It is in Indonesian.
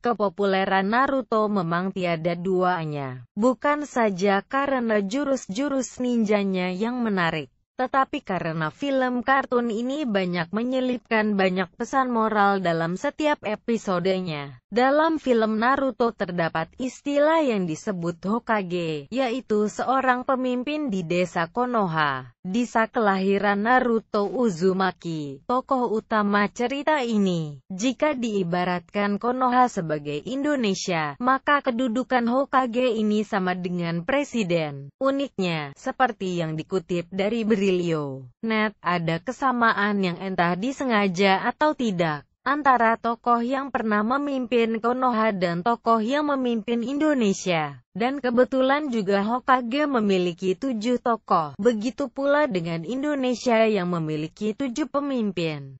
Kepopuleran Naruto memang tiada duanya, bukan saja karena jurus-jurus ninjanya yang menarik, tetapi karena film kartun ini banyak menyelipkan banyak pesan moral dalam setiap episodenya. Dalam film Naruto terdapat istilah yang disebut Hokage, yaitu seorang pemimpin di desa Konoha. Desa kelahiran Naruto Uzumaki, tokoh utama cerita ini. Jika diibaratkan Konoha sebagai Indonesia, maka kedudukan Hokage ini sama dengan presiden. Uniknya, seperti yang dikutip dari berita Basilio. Net, ada kesamaan yang entah disengaja atau tidak antara tokoh yang pernah memimpin Konoha dan tokoh yang memimpin Indonesia. Dan kebetulan juga Hokage memiliki tujuh tokoh, begitu pula dengan Indonesia yang memiliki tujuh pemimpin.